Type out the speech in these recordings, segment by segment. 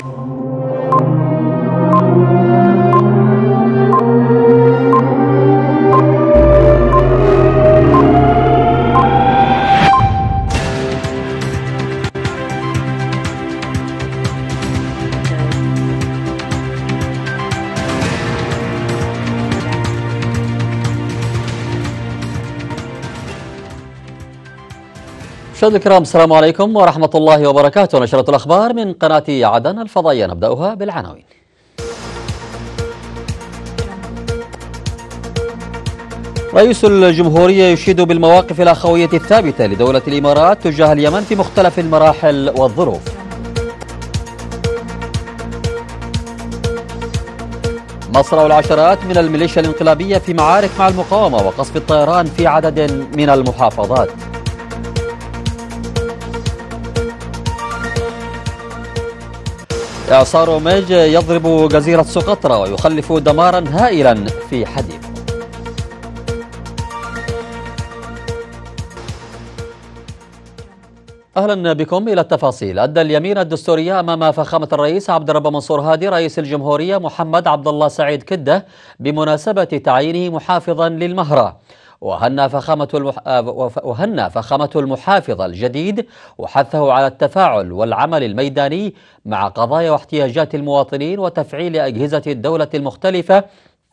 Thank you. مشاهد الكرام السلام عليكم ورحمة الله وبركاته نشرة الأخبار من قناة عدن الفضائية نبدأها بالعناوين رئيس الجمهورية يشيد بالمواقف الأخوية الثابتة لدولة الإمارات تجاه اليمن في مختلف المراحل والظروف مصر والعشرات من الميليشيا الانقلابية في معارك مع المقاومة وقصف الطيران في عدد من المحافظات إعصار ميج يضرب جزيرة سقطرى ويخلف دمارا هائلا في حديث اهلا بكم الى التفاصيل ادى اليمين الدستوريه امام فخامه الرئيس عبد الرب منصور هادي رئيس الجمهوريه محمد عبد الله سعيد كده بمناسبه تعيينه محافظا للمهره وهنا فخامة, المح... آه، وهنا فخامة المحافظ الجديد وحثه على التفاعل والعمل الميداني مع قضايا واحتياجات المواطنين وتفعيل أجهزة الدولة المختلفة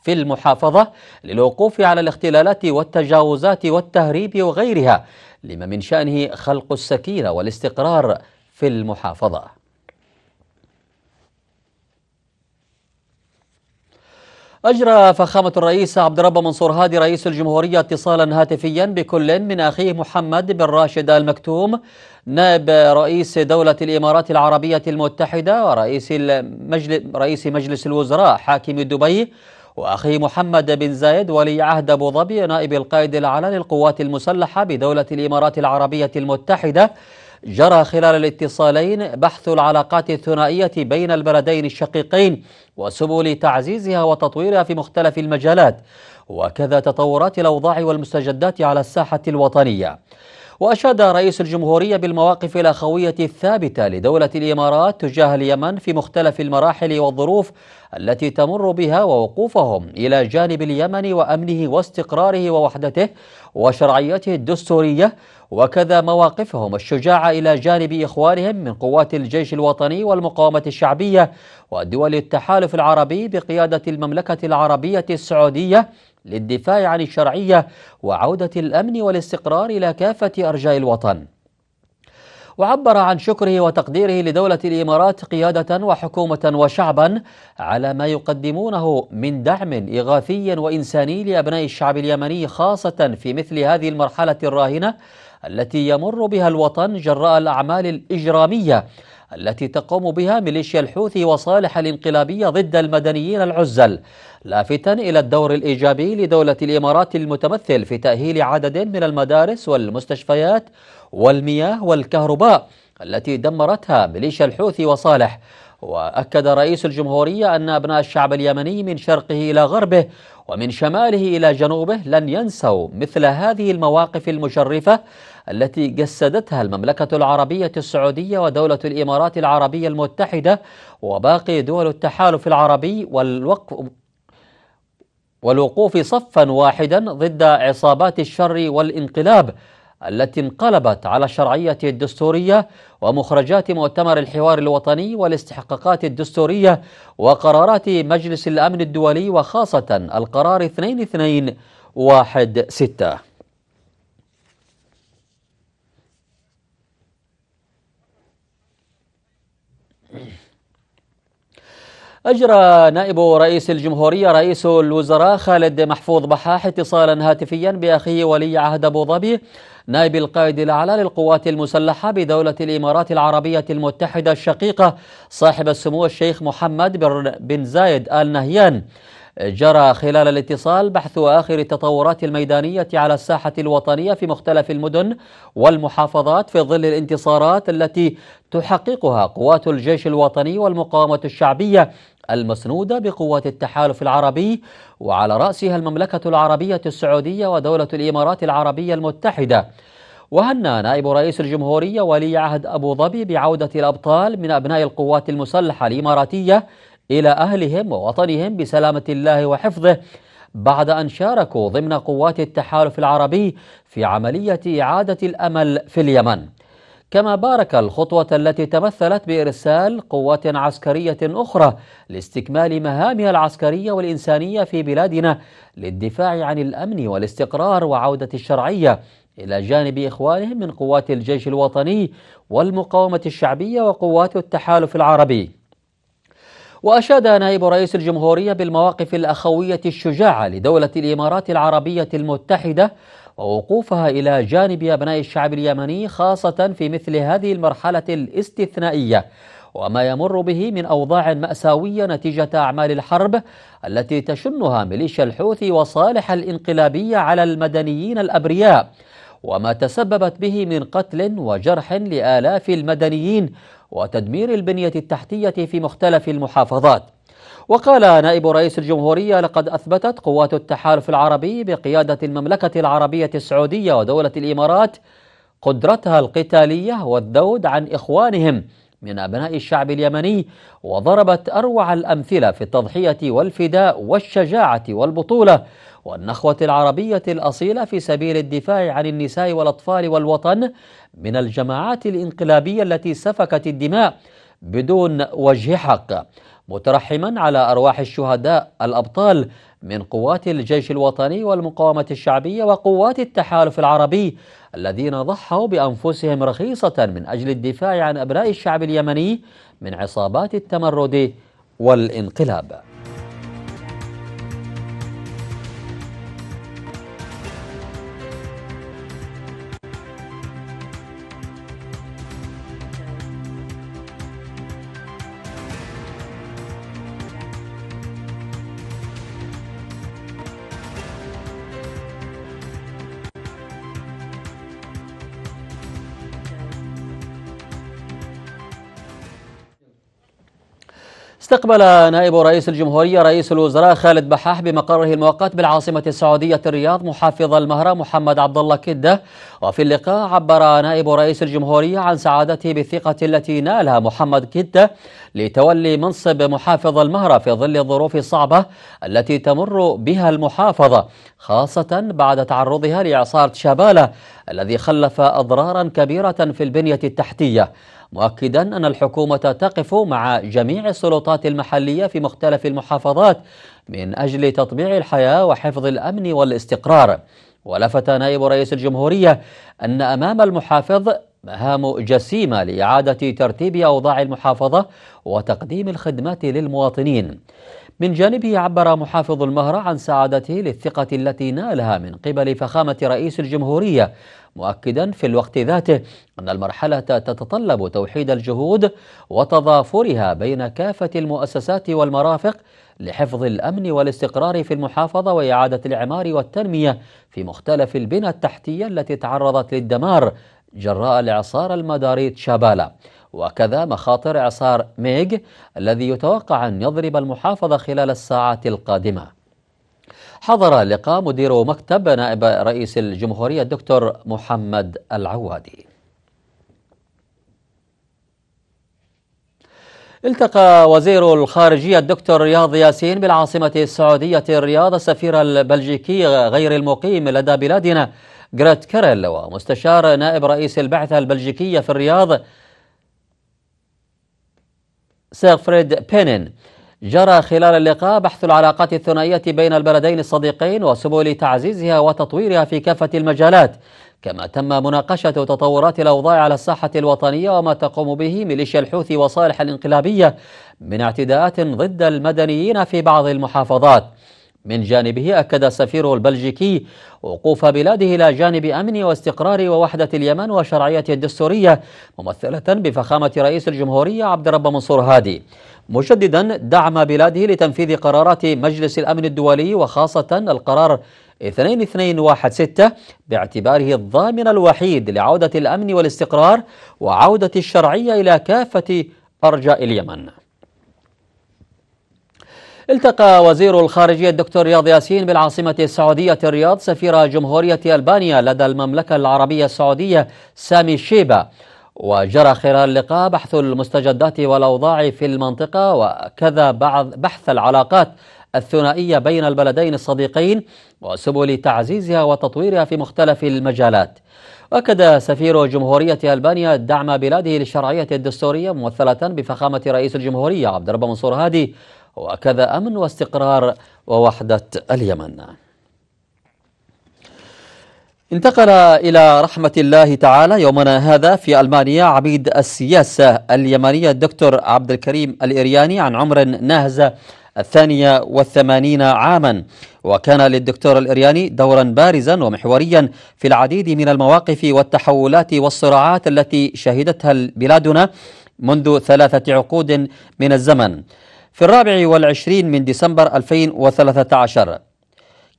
في المحافظة للوقوف على الاختلالات والتجاوزات والتهريب وغيرها لما من شأنه خلق السكينة والاستقرار في المحافظة أجرى فخامة الرئيس عبد الرب منصور هادي رئيس الجمهورية اتصالا هاتفيا بكل من أخيه محمد بن راشد المكتوم نائب رئيس دولة الإمارات العربية المتحدة ورئيس المجلس رئيس مجلس الوزراء حاكم دبي وأخيه محمد بن زايد ولي عهد أبو ظبي نائب القائد العلن للقوات المسلحة بدولة الإمارات العربية المتحدة جرى خلال الاتصالين بحث العلاقات الثنائية بين البلدين الشقيقين وسبل تعزيزها وتطويرها في مختلف المجالات وكذا تطورات الأوضاع والمستجدات على الساحة الوطنية وأشاد رئيس الجمهورية بالمواقف الأخوية الثابتة لدولة الإمارات تجاه اليمن في مختلف المراحل والظروف التي تمر بها ووقوفهم إلى جانب اليمن وأمنه واستقراره ووحدته وشرعيته الدستورية وكذا مواقفهم الشجاعة إلى جانب إخوانهم من قوات الجيش الوطني والمقاومة الشعبية ودول التحالف العربي بقيادة المملكة العربية السعودية للدفاع عن الشرعية وعودة الأمن والاستقرار إلى كافة أرجاء الوطن وعبر عن شكره وتقديره لدولة الإمارات قيادة وحكومة وشعبا على ما يقدمونه من دعم إغاثي وإنساني لأبناء الشعب اليمني خاصة في مثل هذه المرحلة الراهنة التي يمر بها الوطن جراء الأعمال الإجرامية التي تقوم بها ميليشيا الحوثي وصالح الانقلابية ضد المدنيين العزل لافتا إلى الدور الإيجابي لدولة الإمارات المتمثل في تأهيل عدد من المدارس والمستشفيات والمياه والكهرباء التي دمرتها ميليشيا الحوثي وصالح وأكد رئيس الجمهورية أن أبناء الشعب اليمني من شرقه إلى غربه ومن شماله إلى جنوبه لن ينسوا مثل هذه المواقف المشرفة التي جسدتها المملكة العربية السعودية ودولة الإمارات العربية المتحدة وباقي دول التحالف العربي والوقف والوقوف صفا واحدا ضد عصابات الشر والانقلاب التي انقلبت على الشرعية الدستورية ومخرجات مؤتمر الحوار الوطني والاستحقاقات الدستورية وقرارات مجلس الأمن الدولي وخاصة القرار 2216 أجرى نائب رئيس الجمهورية رئيس الوزراء خالد محفوظ بحاح اتصالا هاتفيا بأخيه ولي عهد أبو ظبي نائب القائد الأعلى للقوات المسلحة بدولة الإمارات العربية المتحدة الشقيقة صاحب السمو الشيخ محمد بن زايد آل نهيان جرى خلال الاتصال بحث آخر التطورات الميدانية على الساحة الوطنية في مختلف المدن والمحافظات في ظل الانتصارات التي تحققها قوات الجيش الوطني والمقاومة الشعبية المسنودة بقوات التحالف العربي وعلى رأسها المملكة العربية السعودية ودولة الإمارات العربية المتحدة وهنا نائب رئيس الجمهورية ولي عهد أبو ظبي بعودة الأبطال من أبناء القوات المسلحة الإماراتية إلى أهلهم ووطنهم بسلامة الله وحفظه بعد أن شاركوا ضمن قوات التحالف العربي في عملية إعادة الأمل في اليمن كما بارك الخطوة التي تمثلت بإرسال قوات عسكرية أخرى لاستكمال مهامها العسكرية والإنسانية في بلادنا للدفاع عن الأمن والاستقرار وعودة الشرعية إلى جانب إخوانهم من قوات الجيش الوطني والمقاومة الشعبية وقوات التحالف العربي وأشاد نائب رئيس الجمهورية بالمواقف الأخوية الشجاعة لدولة الإمارات العربية المتحدة ووقوفها إلى جانب أبناء الشعب اليمني خاصة في مثل هذه المرحلة الاستثنائية وما يمر به من أوضاع مأساوية نتيجة أعمال الحرب التي تشنها ميليشيا الحوثي وصالح الإنقلابية على المدنيين الأبرياء وما تسببت به من قتل وجرح لآلاف المدنيين وتدمير البنية التحتية في مختلف المحافظات وقال نائب رئيس الجمهورية لقد أثبتت قوات التحالف العربي بقيادة المملكة العربية السعودية ودولة الإمارات قدرتها القتالية والذود عن إخوانهم من أبناء الشعب اليمني وضربت أروع الأمثلة في التضحية والفداء والشجاعة والبطولة والنخوة العربية الأصيلة في سبيل الدفاع عن النساء والأطفال والوطن من الجماعات الإنقلابية التي سفكت الدماء بدون وجه حق مترحما على أرواح الشهداء الأبطال من قوات الجيش الوطني والمقاومة الشعبية وقوات التحالف العربي الذين ضحوا بأنفسهم رخيصة من أجل الدفاع عن أبناء الشعب اليمني من عصابات التمرد والانقلاب استقبل نائب رئيس الجمهورية رئيس الوزراء خالد بحاح بمقره المؤقت بالعاصمة السعودية الرياض محافظ المهرة محمد عبد الله كدة وفي اللقاء عبر نائب رئيس الجمهورية عن سعادته بالثقة التي نالها محمد كدة لتولي منصب محافظ المهرة في ظل الظروف الصعبة التي تمر بها المحافظة خاصة بعد تعرضها لإعصار شبالة الذي خلف أضرارا كبيرة في البنية التحتية مؤكدا أن الحكومة تقف مع جميع السلطات المحلية في مختلف المحافظات من أجل تطبيع الحياة وحفظ الأمن والاستقرار ولفت نائب رئيس الجمهورية أن أمام المحافظ مهام جسيمة لإعادة ترتيب أوضاع المحافظة وتقديم الخدمات للمواطنين من جانبه عبر محافظ المهرة عن سعادته للثقة التي نالها من قبل فخامة رئيس الجمهورية مؤكدا في الوقت ذاته أن المرحلة تتطلب توحيد الجهود وتضافرها بين كافة المؤسسات والمرافق لحفظ الأمن والاستقرار في المحافظة وإعادة الإعمار والتنمية في مختلف البنى التحتية التي تعرضت للدمار جراء الإعصار المداري تشابالا وكذا مخاطر إعصار ميغ الذي يتوقع أن يضرب المحافظة خلال الساعات القادمة حضر لقاء مدير مكتب نائب رئيس الجمهورية الدكتور محمد العوادي التقى وزير الخارجية الدكتور رياض ياسين بالعاصمة السعودية الرياض السفير البلجيكي غير المقيم لدى بلادنا جريت كاريل ومستشار نائب رئيس البعثة البلجيكية في الرياض سيغفريد بينين جرى خلال اللقاء بحث العلاقات الثنائية بين البلدين الصديقين وسبل تعزيزها وتطويرها في كافة المجالات كما تم مناقشة تطورات الأوضاع على الساحة الوطنية وما تقوم به ميليشيا الحوثي وصالح الانقلابية من اعتداءات ضد المدنيين في بعض المحافظات من جانبه أكد السفير البلجيكي وقوف بلاده إلى جانب أمن واستقرار ووحدة اليمن وشرعية الدستورية ممثلة بفخامة رئيس الجمهورية عبد الرب منصور هادي مشددا دعم بلاده لتنفيذ قرارات مجلس الأمن الدولي وخاصة القرار 2216 باعتباره الضامن الوحيد لعودة الأمن والاستقرار وعودة الشرعية إلى كافة أرجاء اليمن التقى وزير الخارجية الدكتور رياض ياسين بالعاصمة السعودية الرياض سفير جمهورية ألبانيا لدى المملكة العربية السعودية سامي شيبا وجرى خلال اللقاء بحث المستجدات والأوضاع في المنطقة وكذا بعض بحث العلاقات الثنائية بين البلدين الصديقين وسبل تعزيزها وتطويرها في مختلف المجالات أكد سفير جمهورية ألبانيا دعم بلاده للشرعية الدستورية ممثلة بفخامة رئيس الجمهورية عبد الرب منصور هادي وكذا أمن واستقرار ووحدة اليمن انتقل إلى رحمة الله تعالى يومنا هذا في ألمانيا عبيد السياسة اليمنية الدكتور عبد الكريم الإرياني عن عمر ناهز الثانية والثمانين عاما وكان للدكتور الإرياني دورا بارزا ومحوريا في العديد من المواقف والتحولات والصراعات التي شهدتها بلادنا منذ ثلاثة عقود من الزمن في الرابع والعشرين من ديسمبر 2013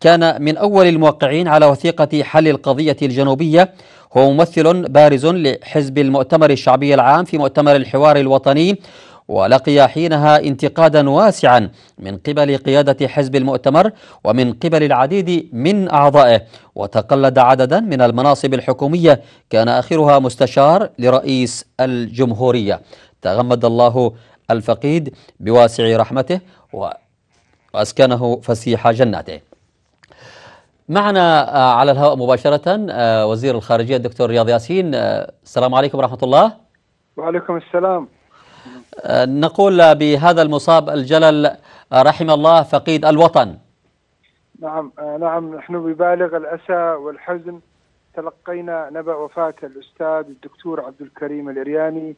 كان من أول الموقعين على وثيقة حل القضية الجنوبية هو ممثل بارز لحزب المؤتمر الشعبي العام في مؤتمر الحوار الوطني ولقي حينها انتقادا واسعا من قبل قيادة حزب المؤتمر ومن قبل العديد من أعضائه وتقلد عددا من المناصب الحكومية كان آخرها مستشار لرئيس الجمهورية تغمد الله الفقيد بواسع رحمته وأسكنه فسيح جناته معنا آه، على الهواء مباشرة آه، وزير الخارجية الدكتور رياض ياسين آه، السلام عليكم ورحمة الله وعليكم السلام نقول بهذا المصاب الجلل رحم الله فقيد الوطن نعم نعم نحن ببالغ الأسى والحزن تلقينا نبأ وفاة الأستاذ الدكتور عبد الكريم الإرياني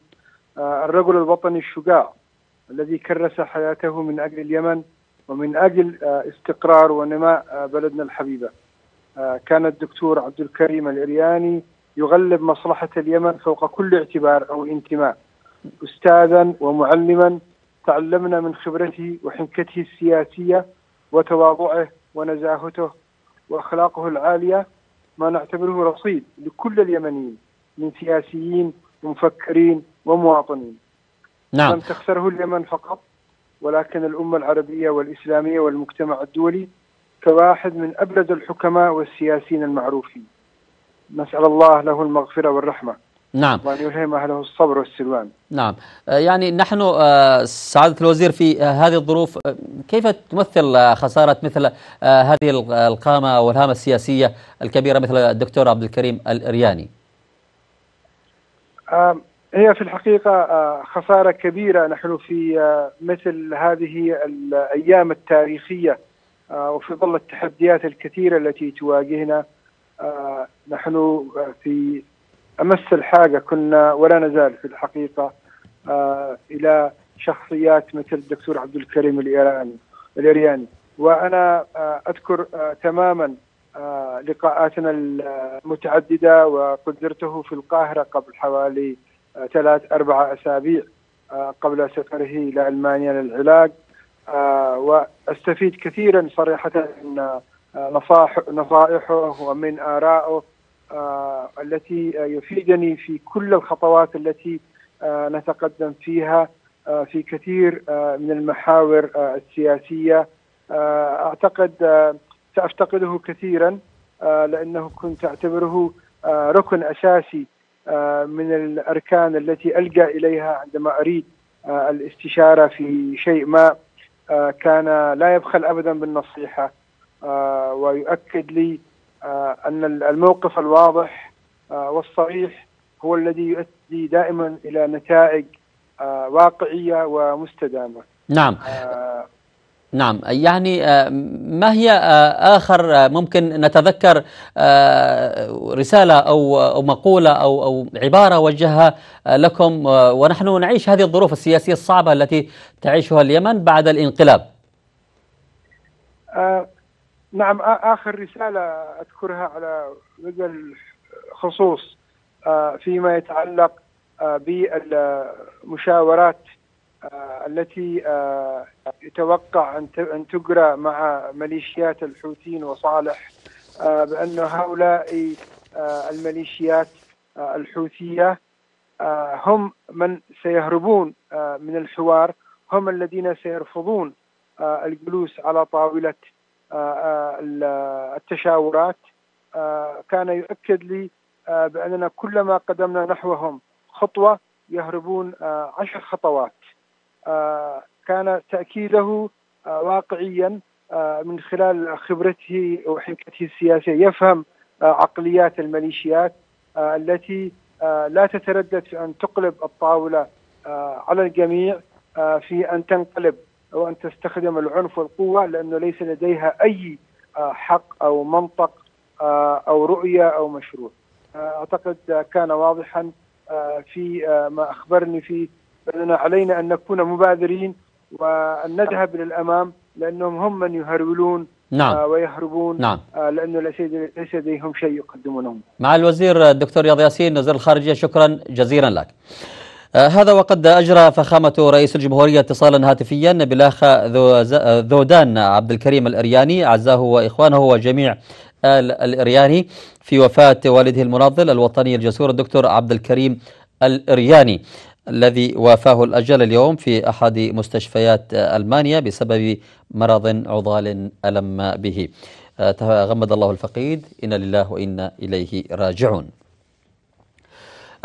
الرجل الوطني الشجاع الذي كرس حياته من أجل اليمن ومن أجل آه، استقرار ونماء آه، بلدنا الحبيبة آه، كان الدكتور عبد الكريم العرياني يغلب مصلحة اليمن فوق كل اعتبار أو انتماء أستاذا ومعلما تعلمنا من خبرته وحنكته السياسية وتواضعه ونزاهته وأخلاقه العالية ما نعتبره رصيد لكل اليمنيين من سياسيين ومفكرين ومواطنين نعم لم تخسره اليمن فقط ولكن الأمة العربية والإسلامية والمجتمع الدولي كواحد من أبرز الحكماء والسياسيين المعروفين نسأل الله له المغفرة والرحمة نعم وأن يلهم أهله الصبر والسلوان نعم آه، يعني نحن آه، سعادة الوزير في آه، هذه الظروف كيف تمثل خسارة مثل هذه القامة والهامة السياسية الكبيرة مثل الدكتور عبد الكريم الرياني هي في الحقيقة آه، خسارة كبيرة نحن في آه، مثل هذه الأيام التاريخية آه، وفي ظل التحديات الكثيرة التي تواجهنا نحن في أمس الحاجة كنا ولا نزال في الحقيقة إلى شخصيات مثل الدكتور عبد الكريم الإيراني الإرياني وأنا أذكر تماما لقاءاتنا المتعددة وقدرته في القاهرة قبل حوالي ثلاث أربعة أسابيع آه، قبل سفره إلى ألمانيا للعلاج آه، وأستفيد كثيرا صراحة من آه، نصائحه ومن آرائه التي يفيدني في كل الخطوات التي نتقدم فيها في كثير من المحاور السياسية أعتقد سأفتقده كثيرا لأنه كنت أعتبره ركن أساسي آه، من الاركان التي الجا اليها عندما اريد آه، الاستشاره في شيء ما آه، كان لا يبخل ابدا بالنصيحه ويؤكد لي ان الموقف الواضح والصريح هو الذي يؤدي دائما الى نتائج واقعيه ومستدامه. نعم. نعم يعني آه، ما هي آه، آخر آه، ممكن نتذكر رسالة أو مقولة أو عبارة وجهها لكم ونحن نعيش هذه الظروف السياسية الصعبة التي تعيشها اليمن بعد الانقلاب نعم آخر رسالة أذكرها على وجه الخصوص فيما يتعلق بالمشاورات آه، التي آه، يتوقع أن تجرى مع ميليشيات الحوثيين وصالح آه، بأن هؤلاء الميليشيات الحوثية هم من سيهربون من الحوار هم الذين سيرفضون الجلوس على طاولة التشاورات كان يؤكد لي بأننا كلما قدمنا نحوهم خطوة يهربون عشر خطوات كان تأكيده آه، واقعيا آه، من خلال خبرته وحنكته السياسية يفهم آه، عقليات الميليشيات التي لا تتردد في أن تقلب الطاولة على الجميع في أن تنقلب وأن تستخدم العنف والقوة لأنه ليس لديها أي حق أو منطق أو رؤية أو مشروع أعتقد كان واضحا في ما أخبرني فيه فإننا علينا أن نكون مبادرين وأن نذهب إلى الأمام لأنهم هم من يهرولون نعم آه ويهربون نعم آه لأنه ليس لديهم شيء يقدمونه مع الوزير الدكتور رياض ياسين وزير الخارجية شكرا جزيلا لك آه، هذا وقد أجرى فخامة رئيس الجمهورية اتصالا هاتفيا بالأخ ذودان عبد الكريم الأرياني أعزاه وإخوانه وجميع آل الإرياني في وفاة والده المناضل الوطني الجسور الدكتور عبد الكريم الإرياني الذي وافاه الأجل اليوم في أحد مستشفيات ألمانيا بسبب مرض عضال ألم به آه، غمد الله الفقيد إن لله وإنا إليه راجعون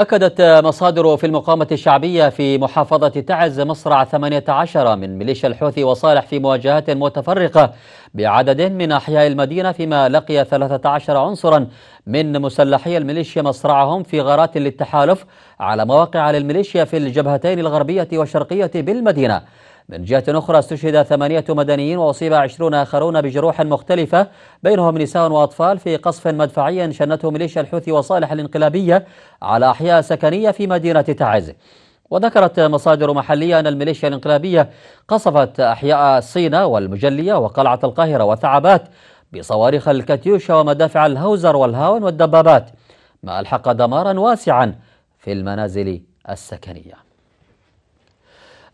أكدت مصادر في المقامة الشعبية في محافظة تعز مصرع 18 من ميليشيا الحوثي وصالح في مواجهات متفرقة بعدد من أحياء المدينة فيما لقي 13 عنصرا من مسلحي الميليشيا مصرعهم في غارات للتحالف على مواقع للميليشيا في الجبهتين الغربية والشرقية بالمدينة من جهة أخرى استشهد ثمانية مدنيين وأصيب عشرون آخرون بجروح مختلفة بينهم نساء وأطفال في قصف مدفعي شنته ميليشيا الحوثي وصالح الانقلابية على أحياء سكنية في مدينة تعز وذكرت مصادر محلية أن الميليشيا الانقلابية قصفت أحياء سينا والمجلية وقلعة القاهرة وثعبات بصواريخ الكاتيوشا ومدافع الهوزر والهاون والدبابات ما ألحق دمارا واسعا في المنازل السكنيه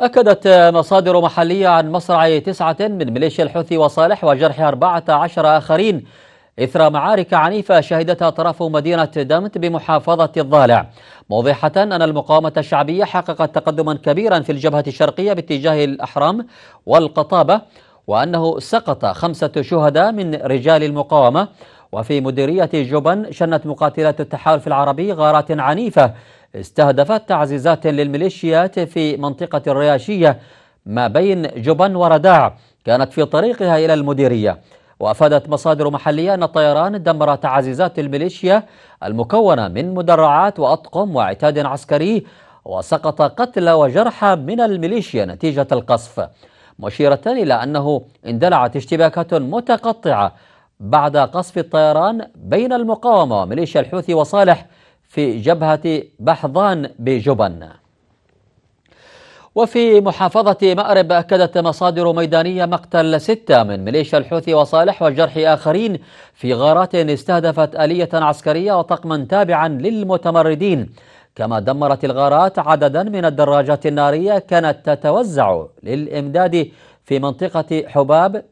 أكدت مصادر محلية عن مصرع تسعة من ميليشيا الحوثي وصالح وجرح 14 آخرين إثر معارك عنيفة شهدتها أطراف مدينة دمت بمحافظة الضالع موضحة أن المقاومة الشعبية حققت تقدما كبيرا في الجبهة الشرقية باتجاه الأحرام والقطابة وأنه سقط خمسة شهداء من رجال المقاومة وفي مديرية جبن شنت مقاتلات التحالف العربي غارات عنيفة استهدفت تعزيزات للميليشيات في منطقة الرياشية ما بين جبن ورداع كانت في طريقها إلى المديرية وأفادت مصادر محلية أن الطيران دمر تعزيزات الميليشيا المكونة من مدرعات وأطقم وعتاد عسكري وسقط قتلى وجرحى من الميليشيا نتيجة القصف مشيرة إلى أنه اندلعت اشتباكات متقطعة بعد قصف الطيران بين المقاومة وميليشيا الحوثي وصالح في جبهة بحضان بجبن وفي محافظة مأرب أكدت مصادر ميدانية مقتل ستة من ميليشيا الحوثي وصالح وجرح آخرين في غارات استهدفت آلية عسكرية وطقما تابعا للمتمردين كما دمرت الغارات عددا من الدراجات النارية كانت تتوزع للإمداد في منطقة حباب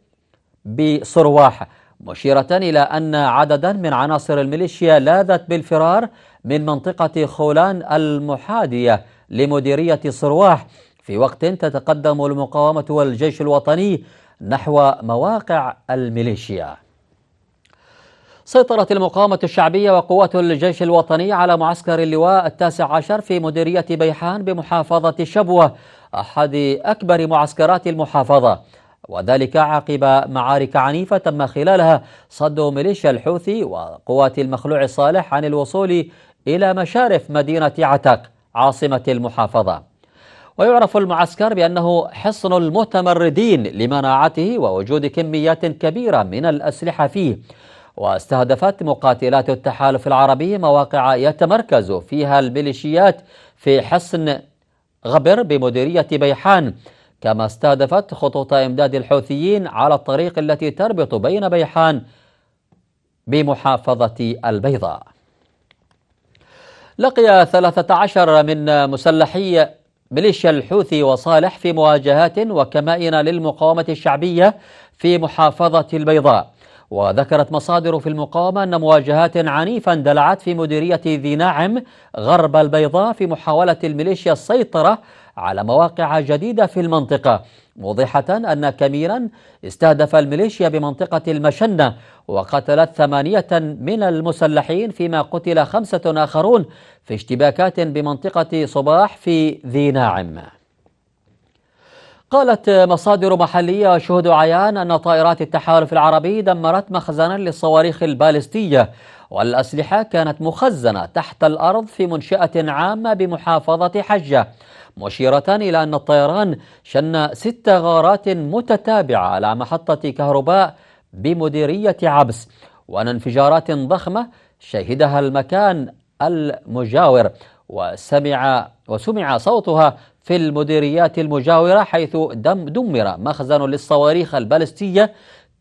بصرواح مشيرة إلى أن عددا من عناصر الميليشيا لاذت بالفرار من منطقة خولان المحادية لمديرية صرواح في وقت تتقدم المقاومة والجيش الوطني نحو مواقع الميليشيا سيطرت المقاومة الشعبية وقوات الجيش الوطني على معسكر اللواء التاسع عشر في مديرية بيحان بمحافظة شبوة أحد أكبر معسكرات المحافظة وذلك عقب معارك عنيفة تم خلالها صد ميليشيا الحوثي وقوات المخلوع صالح عن الوصول إلى مشارف مدينة عتق عاصمة المحافظة ويعرف المعسكر بأنه حصن المتمردين لمناعته ووجود كميات كبيرة من الأسلحة فيه واستهدفت مقاتلات التحالف العربي مواقع يتمركز فيها الميليشيات في حصن غبر بمديرية بيحان كما استهدفت خطوط إمداد الحوثيين على الطريق التي تربط بين بيحان بمحافظة البيضاء لقي 13 من مسلحي ميليشيا الحوثي وصالح في مواجهات وكمائن للمقاومة الشعبية في محافظة البيضاء وذكرت مصادر في المقاومة أن مواجهات عنيفة اندلعت في مديرية ذي ناعم غرب البيضاء في محاولة الميليشيا السيطرة على مواقع جديدة في المنطقة موضحة أن كميرا استهدف الميليشيا بمنطقة المشنة وقتلت ثمانية من المسلحين فيما قتل خمسة آخرون في اشتباكات بمنطقة صباح في ذي ناعم قالت مصادر محلية وشهود عيان أن طائرات التحالف العربي دمرت مخزنا للصواريخ البالستية والأسلحة كانت مخزنة تحت الأرض في منشأة عامة بمحافظة حجة مشيرتان إلى أن الطيران شن ست غارات متتابعة على محطة كهرباء بمديرية عبس وأن انفجارات ضخمة شهدها المكان المجاور وسمع وسمع صوتها في المديريات المجاورة حيث دم دمر مخزن للصواريخ البالستية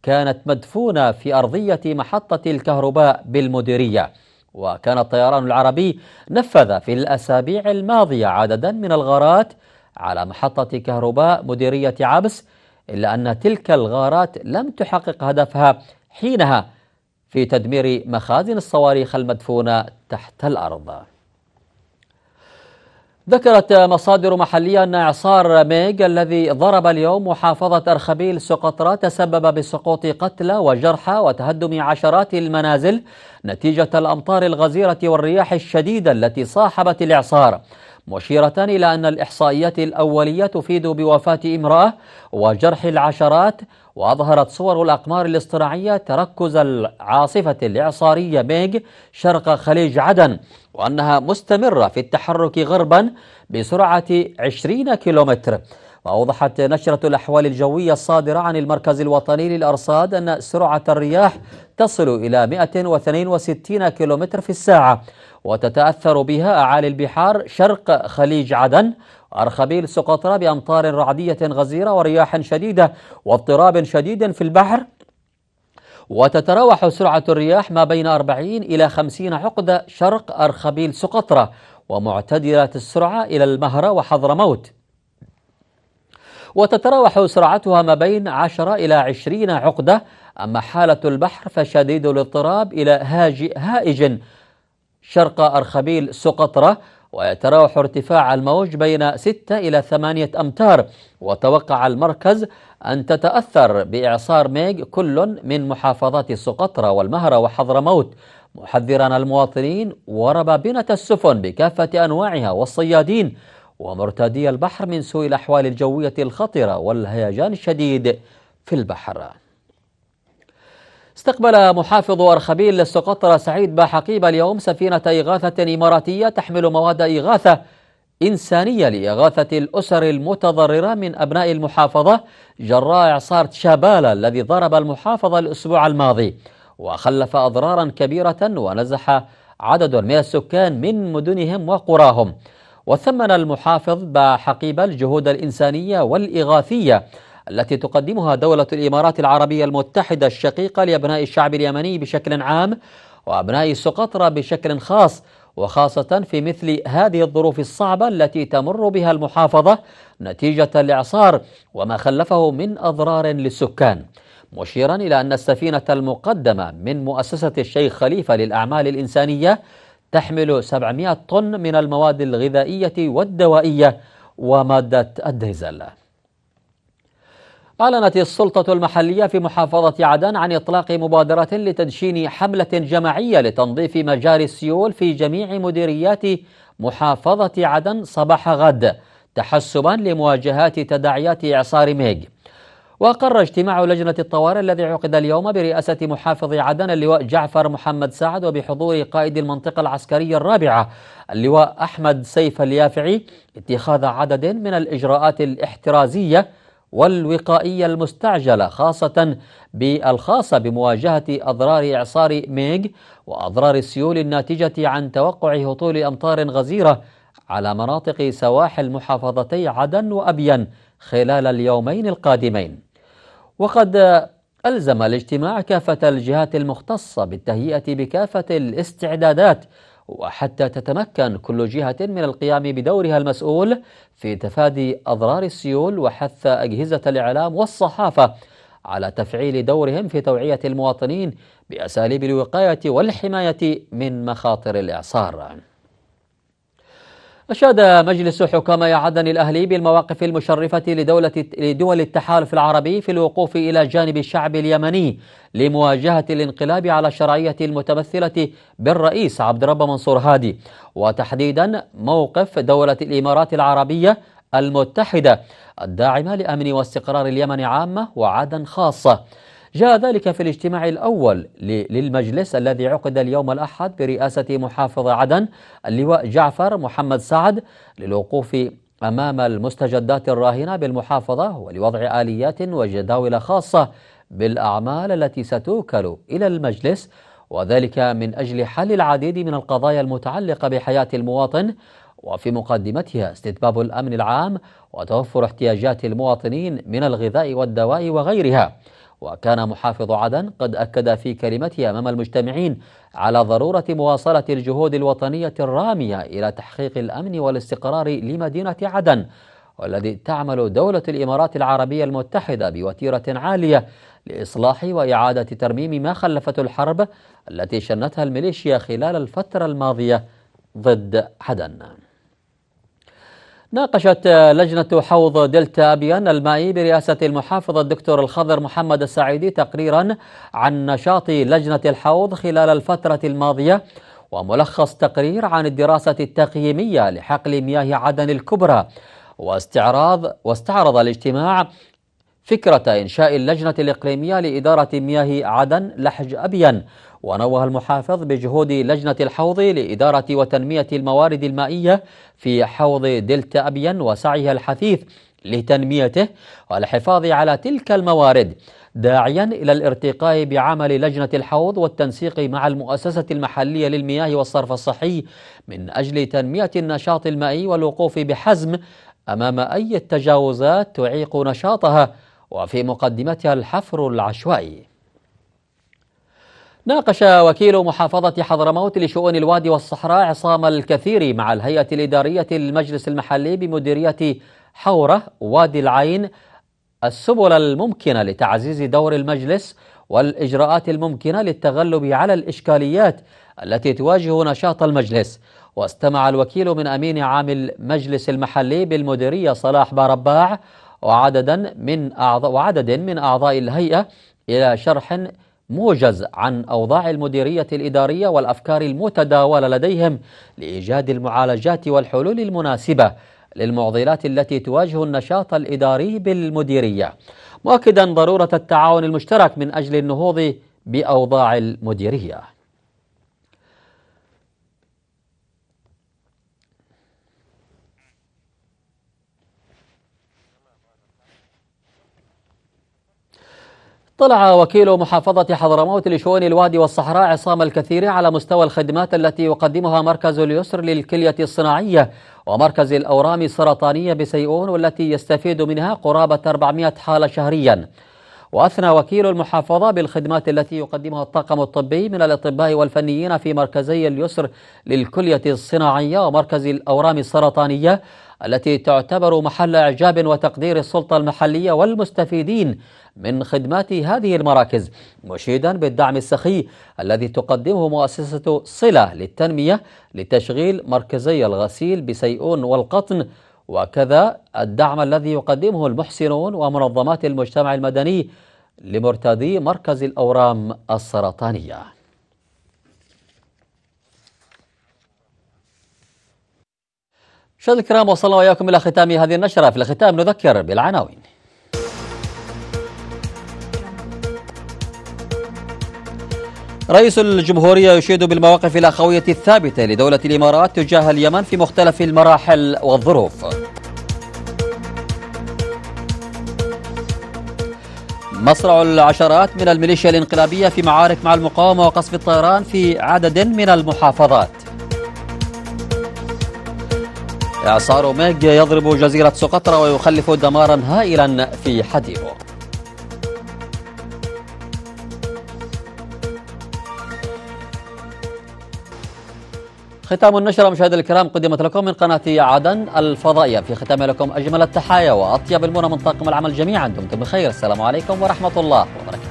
كانت مدفونة في أرضية محطة الكهرباء بالمديرية وكان الطيران العربي نفذ في الأسابيع الماضية عددا من الغارات على محطة كهرباء مديرية عبس إلا أن تلك الغارات لم تحقق هدفها حينها في تدمير مخازن الصواريخ المدفونة تحت الأرض ذكرت مصادر محلية أن إعصار ميغ الذي ضرب اليوم محافظة أرخبيل سقطرى تسبب بسقوط قتلى وجرحى وتهدم عشرات المنازل نتيجة الأمطار الغزيرة والرياح الشديدة التي صاحبت الإعصار مشيرة إلى أن الإحصائيات الأولية تفيد بوفاة امرأة وجرح العشرات وأظهرت صور الأقمار الاصطناعية تركز العاصفة الإعصارية ميغ شرق خليج عدن وأنها مستمرة في التحرك غربا بسرعة 20 كيلومتر وأوضحت نشرة الأحوال الجوية الصادرة عن المركز الوطني للأرصاد أن سرعة الرياح تصل إلى 162 كيلومتر في الساعة وتتأثر بها أعالي البحار شرق خليج عدن أرخبيل سقطرى بأمطار رعدية غزيرة ورياح شديدة واضطراب شديد في البحر وتتراوح سرعة الرياح ما بين 40 إلى 50 عقدة شرق أرخبيل سقطرة ومعتدلة السرعة إلى المهرة وحضرموت وتتراوح سرعتها ما بين 10 إلى 20 عقدة أما حالة البحر فشديد الاضطراب إلى هائج شرق أرخبيل سقطرة ويتراوح ارتفاع الموج بين 6 إلى 8 أمتار وتوقع المركز أن تتأثر بإعصار ميغ كل من محافظات سقطرى والمهرة وحضرموت محذرا المواطنين وربابنة السفن بكافة أنواعها والصيادين ومرتادي البحر من سوء الأحوال الجوية الخطرة والهيجان الشديد في البحر استقبل محافظ أرخبيل لسقطرة سعيد باحقيب اليوم سفينة إغاثة إماراتية تحمل مواد إغاثة إنسانية لإغاثة الأسر المتضررة من أبناء المحافظة جراء إعصار شابالا الذي ضرب المحافظة الأسبوع الماضي وخلف أضرارا كبيرة ونزح عدد من السكان من مدنهم وقراهم وثمن المحافظ بحقيبة الجهود الإنسانية والإغاثية التي تقدمها دولة الإمارات العربية المتحدة الشقيقة لأبناء الشعب اليمني بشكل عام وأبناء سقطرى بشكل خاص وخاصة في مثل هذه الظروف الصعبة التي تمر بها المحافظة نتيجة الإعصار وما خلفه من أضرار للسكان مشيرا إلى أن السفينة المقدمة من مؤسسة الشيخ خليفة للأعمال الإنسانية تحمل 700 طن من المواد الغذائية والدوائية ومادة الديزل أعلنت السلطة المحلية في محافظة عدن عن إطلاق مبادرة لتدشين حملة جماعية لتنظيف مجاري السيول في جميع مديريات محافظة عدن صباح غد تحسبا لمواجهات تداعيات إعصار ميغ وأقر اجتماع لجنة الطوارئ الذي عقد اليوم برئاسة محافظ عدن اللواء جعفر محمد سعد وبحضور قائد المنطقة العسكرية الرابعة اللواء أحمد سيف اليافعي اتخاذ عدد من الإجراءات الاحترازية والوقائية المستعجلة خاصة بالخاصة بمواجهة أضرار إعصار ميغ وأضرار السيول الناتجة عن توقع هطول أمطار غزيرة على مناطق سواحل محافظتي عدن وأبين خلال اليومين القادمين وقد ألزم الاجتماع كافة الجهات المختصة بالتهيئة بكافة الاستعدادات وحتى تتمكن كل جهة من القيام بدورها المسؤول في تفادي أضرار السيول وحث أجهزة الإعلام والصحافة على تفعيل دورهم في توعية المواطنين بأساليب الوقاية والحماية من مخاطر الإعصار أشاد مجلس حكام عدن الأهلي بالمواقف المشرفة لدولة لدول التحالف العربي في الوقوف إلى جانب الشعب اليمني لمواجهة الانقلاب على الشرعية المتمثلة بالرئيس عبد الرب منصور هادي وتحديدا موقف دولة الإمارات العربية المتحدة الداعمة لأمن واستقرار اليمن عامة وعدن خاصة جاء ذلك في الاجتماع الأول للمجلس الذي عقد اليوم الأحد برئاسة محافظ عدن اللواء جعفر محمد سعد للوقوف أمام المستجدات الراهنة بالمحافظة ولوضع آليات وجداول خاصة بالأعمال التي ستوكل إلى المجلس وذلك من أجل حل العديد من القضايا المتعلقة بحياة المواطن وفي مقدمتها استتباب الأمن العام وتوفر احتياجات المواطنين من الغذاء والدواء وغيرها وكان محافظ عدن قد أكد في كلمته أمام المجتمعين على ضرورة مواصلة الجهود الوطنية الرامية إلى تحقيق الأمن والاستقرار لمدينة عدن والذي تعمل دولة الإمارات العربية المتحدة بوتيرة عالية لإصلاح وإعادة ترميم ما خلفته الحرب التي شنتها الميليشيا خلال الفترة الماضية ضد عدن ناقشت لجنة حوض دلتا بيان المائي برئاسة المحافظ الدكتور الخضر محمد السعيدي تقريرا عن نشاط لجنة الحوض خلال الفترة الماضية وملخص تقرير عن الدراسة التقييمية لحقل مياه عدن الكبرى واستعراض واستعرض الاجتماع فكرة إنشاء اللجنة الإقليمية لإدارة مياه عدن لحج أبين ونوه المحافظ بجهود لجنة الحوض لإدارة وتنمية الموارد المائية في حوض دلتا أبين وسعيها الحثيث لتنميته والحفاظ على تلك الموارد داعيا إلى الارتقاء بعمل لجنة الحوض والتنسيق مع المؤسسة المحلية للمياه والصرف الصحي من أجل تنمية النشاط المائي والوقوف بحزم أمام أي تجاوزات تعيق نشاطها وفي مقدمتها الحفر العشوائي ناقش وكيل محافظة حضرموت لشؤون الوادي والصحراء عصام الكثير مع الهيئة الإدارية للمجلس المحلي بمديرية حورة وادي العين السبل الممكنة لتعزيز دور المجلس والإجراءات الممكنة للتغلب على الإشكاليات التي تواجه نشاط المجلس واستمع الوكيل من أمين عام المجلس المحلي بالمديرية صلاح بارباع وعددا من أعضاء وعدد من أعضاء الهيئة إلى شرح موجز عن أوضاع المديرية الإدارية والأفكار المتداولة لديهم لإيجاد المعالجات والحلول المناسبة للمعضلات التي تواجه النشاط الإداري بالمديرية مؤكدا ضرورة التعاون المشترك من أجل النهوض بأوضاع المديرية طلع وكيل محافظة حضرموت لشؤون الوادي والصحراء عصام الكثير على مستوى الخدمات التي يقدمها مركز اليسر للكلية الصناعية ومركز الأورام السرطانية بسيئون والتي يستفيد منها قرابة 400 حالة شهرياً وأثنى وكيل المحافظة بالخدمات التي يقدمها الطاقم الطبي من الأطباء والفنيين في مركزي اليسر للكلية الصناعية ومركز الأورام السرطانية التي تعتبر محل إعجاب وتقدير السلطة المحلية والمستفيدين من خدمات هذه المراكز مشيدا بالدعم السخي الذي تقدمه مؤسسة صلة للتنمية لتشغيل مركزي الغسيل بسيئون والقطن وكذا الدعم الذي يقدمه المحسنون ومنظمات المجتمع المدني لمرتادي مركز الأورام السرطانية مشاهدينا الكرام وصلنا وإياكم إلى ختام هذه النشرة في الختام نذكر بالعناوين رئيس الجمهورية يشيد بالمواقف الأخوية الثابتة لدولة الإمارات تجاه اليمن في مختلف المراحل والظروف مصرع العشرات من الميليشيا الانقلابية في معارك مع المقاومة وقصف الطيران في عدد من المحافظات إعصار ميغ يضرب جزيرة سقطرى ويخلف دمارا هائلا في حديبه ختام النشرة مشاهدينا الكرام قدمت لكم من قناة عدن الفضائية في ختامها لكم أجمل التحايا وأطيب المنى من طاقم العمل جميعا دمتم بخير السلام عليكم ورحمة الله وبركاته